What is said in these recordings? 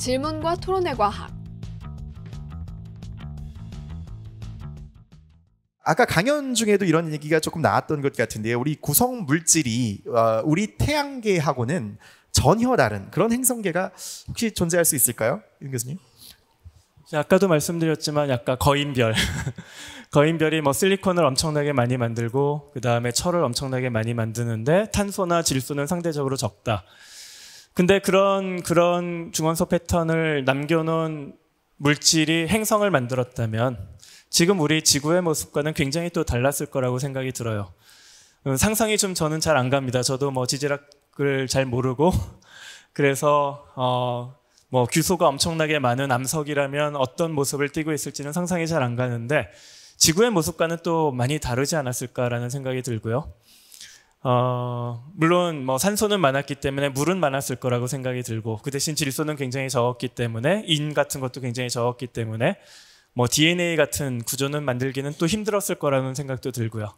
질문과 토론의 과학. 아까 강연 중에도 이런 얘기가 조금 나왔던 것 같은데요. 우리 구성 물질이 어, 우리 태양계하고는 전혀 다른 그런 행성계가 혹시 존재할 수 있을까요, 윤 교수님? 네, 아까도 말씀드렸지만 약간 거인별. 거인별이 뭐 실리콘을 엄청나게 많이 만들고 그 다음에 철을 엄청나게 많이 만드는데 탄소나 질소는 상대적으로 적다. 근데 그런 그런 중원소 패턴을 남겨놓은 물질이 행성을 만들었다면 지금 우리 지구의 모습과는 굉장히 또 달랐을 거라고 생각이 들어요. 음, 상상이 좀 저는 잘 안 갑니다. 저도 뭐 지질학을 잘 모르고 그래서 어, 뭐 규소가 엄청나게 많은 암석이라면 어떤 모습을 띠고 있을지는 상상이 잘 안 가는데 지구의 모습과는 또 많이 다르지 않았을까라는 생각이 들고요. 어, 물론 뭐 산소는 많았기 때문에 물은 많았을 거라고 생각이 들고 그 대신 질소는 굉장히 적었기 때문에 인 같은 것도 굉장히 적었기 때문에 뭐 DNA 같은 구조는 만들기는 또 힘들었을 거라는 생각도 들고요.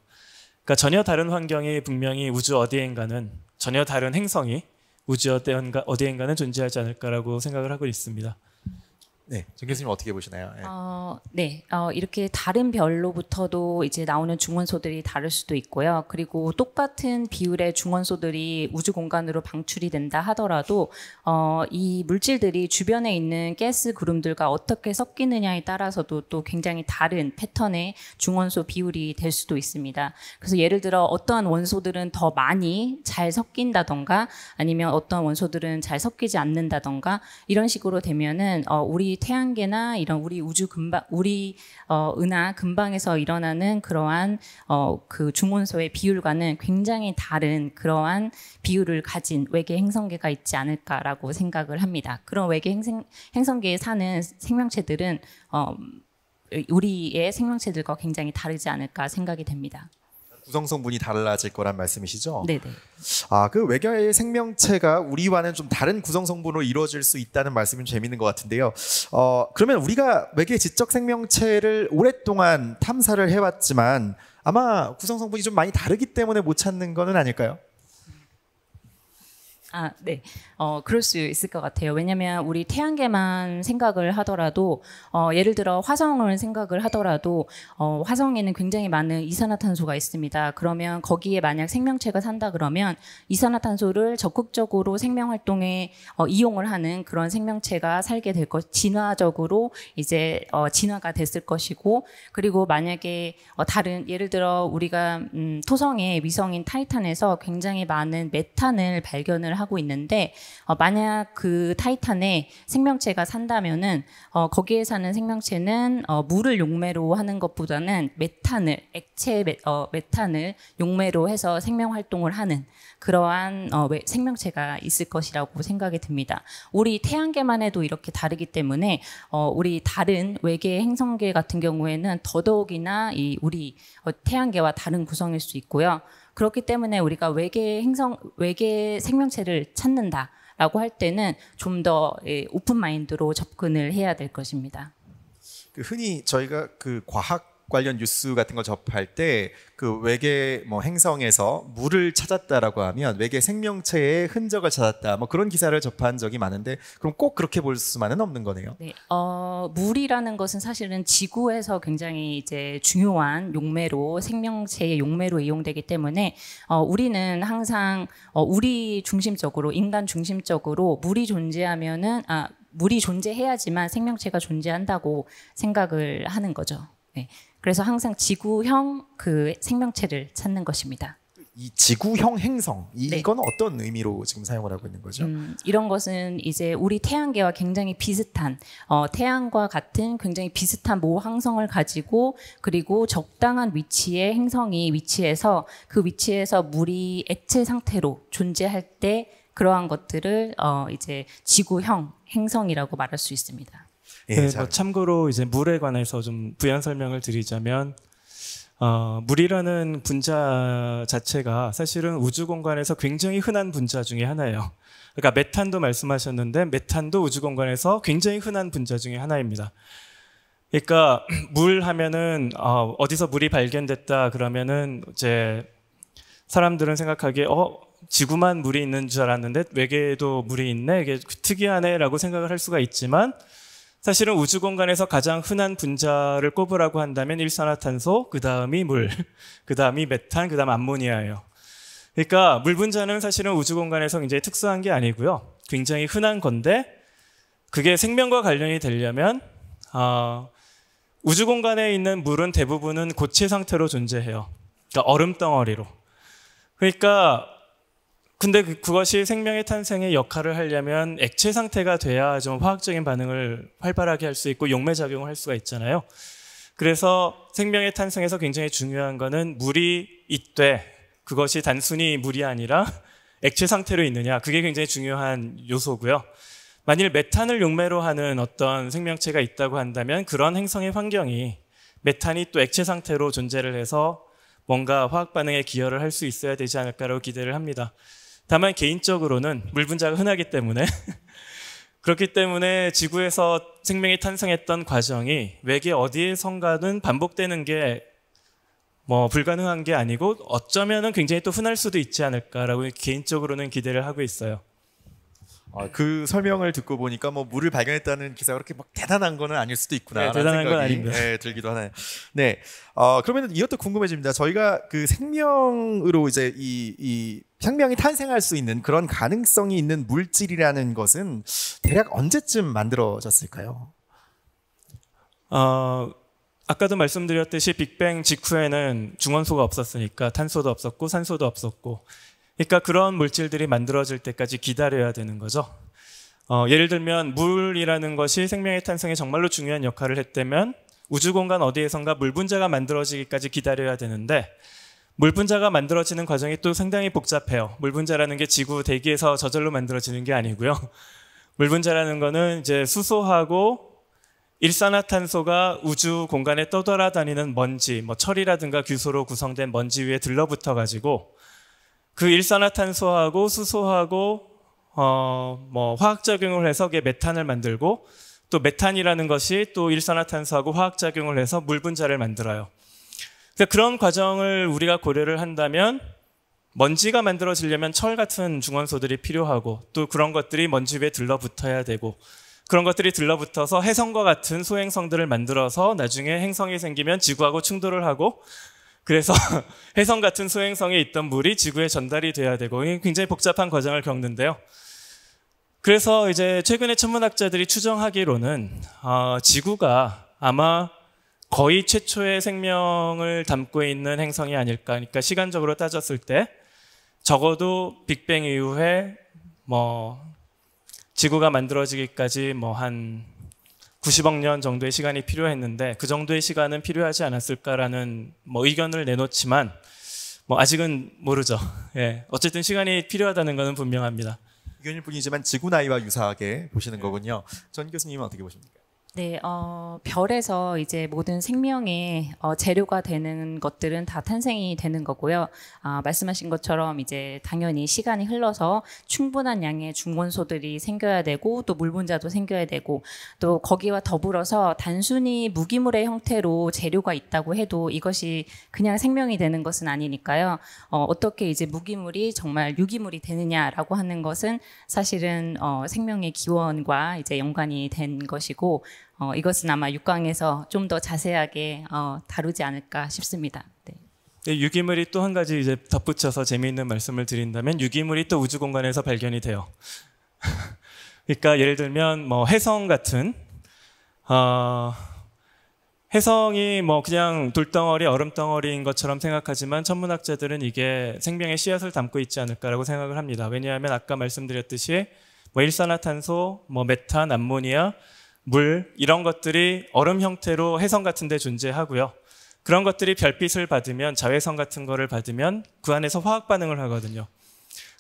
그러니까 전혀 다른 환경이 분명히 우주 어디엔가는 전혀 다른 행성이 우주 어디엔가, 어디엔가는 존재하지 않을까라고 생각을 하고 있습니다. 네, 정 교수님 어떻게 보시나요? 네, 어, 네. 어, 이렇게 다른 별로부터도 이제 나오는 중원소들이 다를 수도 있고요. 그리고 똑같은 비율의 중원소들이 우주 공간으로 방출이 된다 하더라도 어, 이 물질들이 주변에 있는 가스 구름들과 어떻게 섞이느냐에 따라서도 또 굉장히 다른 패턴의 중원소 비율이 될 수도 있습니다. 그래서 예를 들어 어떠한 원소들은 더 많이 잘 섞인다던가 아니면 어떤 원소들은 잘 섞이지 않는다던가 이런 식으로 되면은 어, 우리 태양계나 이런 우리 우주 금방 우리 어, 은하 금방에서 일어나는 그러한 어, 그 중원소의 비율과는 굉장히 다른 그러한 비율을 가진 외계 행성계가 있지 않을까라고 생각을 합니다. 그런 외계 행성, 행성계에 사는 생명체들은 어, 음, 우리의 생명체들과 굉장히 다르지 않을까 생각이 됩니다. 구성성분이 달라질 거란 말씀이시죠? 네, 네 아, 그 외계의 생명체가 우리와는 좀 다른 구성성분으로 이루어질 수 있다는 말씀이 재밌는 것 같은데요. 어, 그러면 우리가 외계 지적 생명체를 오랫동안 탐사를 해왔지만 아마 구성성분이 좀 많이 다르기 때문에 못 찾는 거는 아닐까요? 아, 네. 어, 그럴 수 있을 것 같아요. 왜냐면 우리 태양계만 생각을 하더라도, 어, 예를 들어 화성을 생각을 하더라도, 어, 화성에는 굉장히 많은 이산화탄소가 있습니다. 그러면 거기에 만약 생명체가 산다 그러면 이산화탄소를 적극적으로 생명활동에 어, 이용을 하는 그런 생명체가 살게 될 것, 진화적으로 이제, 어, 진화가 됐을 것이고, 그리고 만약에, 어, 다른, 예를 들어 우리가, 음, 토성의 위성인 타이탄에서 굉장히 많은 메탄을 발견을 하 하고 있는데 어, 만약 그 타이탄에 생명체가 산다면은 어, 거기에 사는 생명체는 어, 물을 용매로 하는 것보다는 메탄을 액체 메, 어, 메탄을 용매로 해서 생명 활동을 하는 그러한 어, 생명체가 있을 것이라고 생각이 듭니다. 우리 태양계만 해도 이렇게 다르기 때문에 어, 우리 다른 외계 행성계 같은 경우에는 더더욱이나 이 우리 어, 태양계와 다른 구성일 수 있고요. 그렇기 때문에 우리가 외계 행성, 외계 생명체를 찾는다라고 할 때는 좀더 예, 오픈 마인드로 접근을 해야 될 것입니다. 그 흔히 저희가 그 과학 관련 뉴스 같은 걸 접할 때 그 외계 뭐 행성에서 물을 찾았다라고 하면 외계 생명체의 흔적을 찾았다 뭐 그런 기사를 접한 적이 많은데 그럼 꼭 그렇게 볼 수만은 없는 거네요. 네, 어, 물이라는 것은 사실은 지구에서 굉장히 이제 중요한 용매로 생명체의 용매로 이용되기 때문에 어, 우리는 항상 어, 우리 중심적으로 인간 중심적으로 물이 존재하면은 아 물이 존재해야지만 생명체가 존재한다고 생각을 하는 거죠. 네. 그래서 항상 지구형 그 생명체를 찾는 것입니다. 이 지구형 행성 이, 네. 어떤 의미로 지금 사용을 하고 있는 거죠? 음, 이런 것은 이제 우리 태양계와 굉장히 비슷한 어, 태양과 같은 굉장히 비슷한 모항성을 가지고 그리고 적당한 위치의 행성이 위치해서 그 위치에서 물이 액체 상태로 존재할 때 그러한 것들을 어, 이제 지구형 행성이라고 말할 수 있습니다. 예, 네, 뭐 참고로 이제 물에 관해서 좀 부연 설명을 드리자면 어, 물이라는 분자 자체가 사실은 우주 공간에서 굉장히 흔한 분자 중의 하나예요. 그러니까 메탄도 말씀하셨는데 메탄도 우주 공간에서 굉장히 흔한 분자 중의 하나입니다. 그러니까 물 하면은 어, 어디서 물이 발견됐다 그러면은 이제 사람들은 생각하기에 어 지구만 물이 있는 줄 알았는데 외계에도 물이 있네 이게 특이하네라고 생각을 할 수가 있지만 사실은 우주 공간에서 가장 흔한 분자를 꼽으라고 한다면 일산화탄소, 그 다음이 물, 그 다음이 메탄, 그 다음 암모니아예요. 그러니까 물 분자는 사실은 우주 공간에서 굉장히 특수한 게 아니고요. 굉장히 흔한 건데 그게 생명과 관련이 되려면 어, 우주 공간에 있는 물은 대부분은 고체 상태로 존재해요. 그러니까 얼음 덩어리로. 그러니까 근데 그 그것이 생명의 탄생에 역할을 하려면 액체 상태가 돼야 좀 화학적인 반응을 활발하게 할 수 있고 용매 작용을 할 수가 있잖아요. 그래서 생명의 탄생에서 굉장히 중요한 거는 물이 있되 그것이 단순히 물이 아니라 액체 상태로 있느냐 그게 굉장히 중요한 요소고요. 만일 메탄을 용매로 하는 어떤 생명체가 있다고 한다면 그런 행성의 환경이 메탄이 또 액체 상태로 존재를 해서 뭔가 화학 반응에 기여를 할 수 있어야 되지 않을까라고 기대를 합니다. 다만 개인적으로는 물 분자가 흔하기 때문에 그렇기 때문에 지구에서 생명이 탄생했던 과정이 외계 어디에선가는 반복되는 게 뭐 불가능한 게 아니고 어쩌면은 굉장히 또 흔할 수도 있지 않을까라고 개인적으로는 기대를 하고 있어요. 아그 어, 설명을 듣고 보니까 뭐 물을 발견했다는 기사가 그렇게 막 대단한 거는 아닐 수도 있구나. 네, 대단한 건 아닙니다. 네, 들기도 하네요. 네. 어, 그러면 이것도 궁금해집니다. 저희가 그 생명으로 이제 이, 이 생명이 탄생할 수 있는 그런 가능성이 있는 물질이라는 것은 대략 언제쯤 만들어졌을까요? 어, 아까도 말씀드렸듯이 빅뱅 직후에는 중원소가 없었으니까 탄소도 없었고 산소도 없었고 그러니까 그런 물질들이 만들어질 때까지 기다려야 되는 거죠. 어, 예를 들면 물이라는 것이 생명의 탄생에 정말로 중요한 역할을 했다면 우주 공간 어디에선가 물 분자가 만들어지기까지 기다려야 되는데 물 분자가 만들어지는 과정이 또 상당히 복잡해요. 물 분자라는 게 지구 대기에서 저절로 만들어지는 게 아니고요. 물 분자라는 거는 이제 수소하고 일산화탄소가 우주 공간에 떠돌아다니는 먼지, 뭐 철이라든가 규소로 구성된 먼지 위에 들러붙어 가지고 그 일산화탄소하고 수소하고 어, 뭐 화학 작용을 해서 그게 메탄을 만들고 또 메탄이라는 것이 또 일산화탄소하고 화학 작용을 해서 물 분자를 만들어요. 그러니까 그런 과정을 우리가 고려를 한다면 먼지가 만들어지려면 철 같은 중원소들이 필요하고 또 그런 것들이 먼지 위에 들러붙어야 되고 그런 것들이 들러붙어서 해성과 같은 소행성들을 만들어서 나중에 행성이 생기면 지구하고 충돌을 하고 그래서 혜성 같은 소행성에 있던 물이 지구에 전달이 돼야 되고 굉장히 복잡한 과정을 겪는데요. 그래서 이제 최근에 천문학자들이 추정하기로는 어, 지구가 아마 거의 최초의 생명을 담고 있는 행성이 아닐까. 그러니까 시간적으로 따졌을 때 적어도 빅뱅 이후에 뭐 지구가 만들어지기까지 뭐한 90억 년 정도의 시간이 필요했는데 그 정도의 시간은 필요하지 않았을까라는 뭐 의견을 내놓지만 뭐 아직은 모르죠. 예. 어쨌든 시간이 필요하다는 것은 분명합니다. 의견일 뿐이지만 지구 나이와 유사하게 보시는 예. 거군요. 전 교수님은 어떻게 보십니까? 네, 어, 별에서 이제 모든 생명의 어, 재료가 되는 것들은 다 탄생이 되는 거고요. 아, 말씀하신 것처럼 이제 당연히 시간이 흘러서 충분한 양의 중원소들이 생겨야 되고 또 물분자도 생겨야 되고 또 거기와 더불어서 단순히 무기물의 형태로 재료가 있다고 해도 이것이 그냥 생명이 되는 것은 아니니까요. 어, 어떻게 이제 무기물이 정말 유기물이 되느냐라고 하는 것은 사실은 어, 생명의 기원과 이제 연관이 된 것이고 어, 이것은 아마 6강에서 좀 더 자세하게 어, 다루지 않을까 싶습니다. 네. 네, 유기물이 또 한 가지 이제 덧붙여서 재미있는 말씀을 드린다면 유기물이 또 우주 공간에서 발견이 돼요. 그러니까 예를 들면 뭐혜성 같은 어, 혜성이뭐 그냥 돌덩어리 얼음덩어리인 것처럼 생각하지만 천문학자들은 이게 생명의 씨앗을 담고 있지 않을까라고 생각을 합니다. 왜냐하면 아까 말씀드렸듯이 뭐 일산화탄소, 뭐 메탄, 암모니아 물 이런 것들이 얼음 형태로 혜성 같은 데 존재하고요. 그런 것들이 별빛을 받으면 자외선 같은 거를 받으면 그 안에서 화학 반응을 하거든요.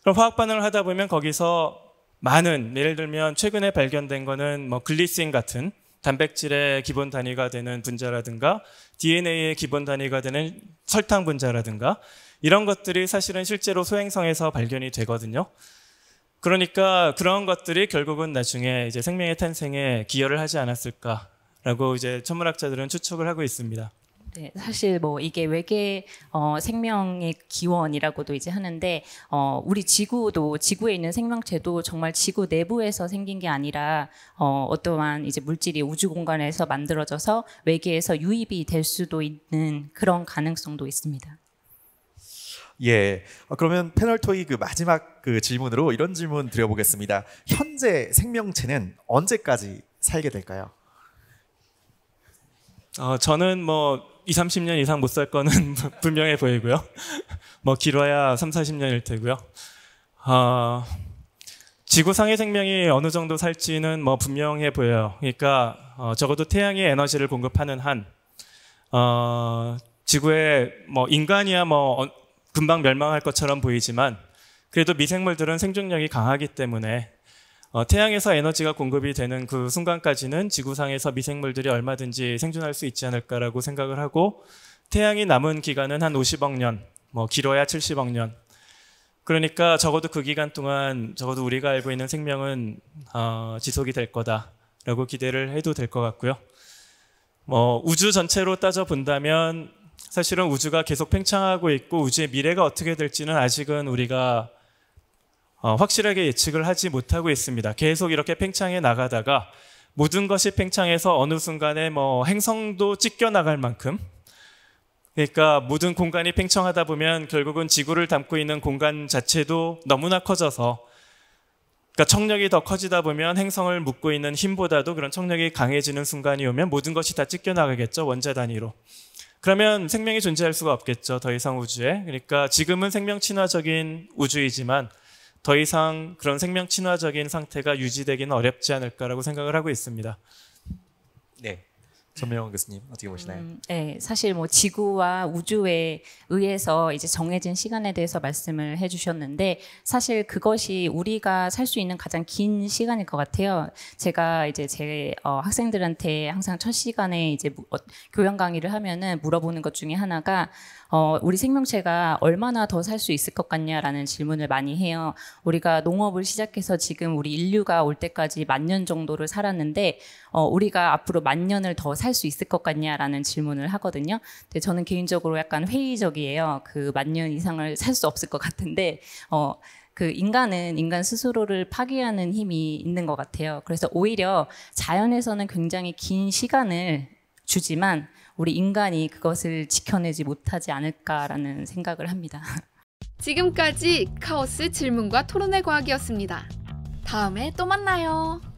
그럼 화학 반응을 하다 보면 거기서 많은 예를 들면 최근에 발견된 거는 뭐 글리신 같은 단백질의 기본 단위가 되는 분자라든가 DNA의 기본 단위가 되는 설탕 분자라든가 이런 것들이 사실은 실제로 소행성에서 발견이 되거든요. 그러니까 그런 것들이 결국은 나중에 이제 생명의 탄생에 기여를 하지 않았을까라고 이제 천문학자들은 추측을 하고 있습니다. 네, 사실 뭐 이게 외계 어, 생명의 기원이라고도 이제 하는데 어, 우리 지구도 지구에 있는 생명체도 정말 지구 내부에서 생긴 게 아니라 어, 어떠한 이제 물질이 우주 공간에서 만들어져서 외계에서 유입이 될 수도 있는 그런 가능성도 있습니다. 예. 어, 그러면 패널토이그 마지막 그 질문으로 이런 질문 드려보겠습니다. 현재 생명체는 언제까지 살게 될까요? 어, 저는 뭐 2, 30년 이상 못 살 거는 분명해 보이고요. 뭐 길어야 3, 40년일 테고요. 어, 지구상의 생명이 어느 정도 살지는 뭐 분명해 보여요. 그러니까 어, 적어도 태양의 에너지를 공급하는 한 어, 지구에 뭐 인간이야 뭐 어, 금방 멸망할 것처럼 보이지만 그래도 미생물들은 생존력이 강하기 때문에 어, 태양에서 에너지가 공급이 되는 그 순간까지는 지구상에서 미생물들이 얼마든지 생존할 수 있지 않을까라고 생각을 하고 태양이 남은 기간은 한 50억 년, 뭐 길어야 70억 년. 그러니까 적어도 그 기간 동안 적어도 우리가 알고 있는 생명은 어, 지속이 될 거다라고 기대를 해도 될 것 같고요. 뭐 우주 전체로 따져 본다면 사실은 우주가 계속 팽창하고 있고 우주의 미래가 어떻게 될지는 아직은 우리가 어, 확실하게 예측을 하지 못하고 있습니다. 계속 이렇게 팽창해 나가다가 모든 것이 팽창해서 어느 순간에 뭐 행성도 찢겨 나갈 만큼 그러니까 모든 공간이 팽창하다 보면 결국은 지구를 담고 있는 공간 자체도 너무나 커져서 그러니까 청력이 더 커지다 보면 행성을 묶고 있는 힘보다도 그런 청력이 강해지는 순간이 오면 모든 것이 다 찢겨 나가겠죠 원자 단위로. 그러면 생명이 존재할 수가 없겠죠. 더 이상 우주에. 그러니까 지금은 생명 친화적인 우주이지만 더 이상 그런 생명 친화적인 상태가 유지되기는 어렵지 않을까라고 생각을 하고 있습니다. 네. 전명원 교수님 어떻게 보시나요? 음, 네, 사실 뭐 지구와 우주에 의해서 이제 정해진 시간에 대해서 말씀을 해주셨는데 사실 그것이 우리가 살 수 있는 가장 긴 시간일 것 같아요. 제가 이제 제 어, 학생들한테 항상 첫 시간에 이제 뭐, 어, 교양 강의를 하면은 물어보는 것 중에 하나가 어, 우리 생명체가 얼마나 더 살 수 있을 것 같냐라는 질문을 많이 해요. 우리가 농업을 시작해서 지금 우리 인류가 올 때까지 만 년 정도를 살았는데 어, 우리가 앞으로 만 년을 더 살 수 있을 것 같냐라는 질문을 하거든요. 근데 저는 개인적으로 약간 회의적이에요. 그 만 년 이상을 살 수 없을 것 같은데 어, 그 인간은 인간 스스로를 파괴하는 힘이 있는 것 같아요. 그래서 오히려 자연에서는 굉장히 긴 시간을 주지만 우리 인간이 그것을 지켜내지 못하지 않을까라는 생각을 합니다. 지금까지 카오스 질문과 토론의 과학이었습니다. 다음에 또 만나요.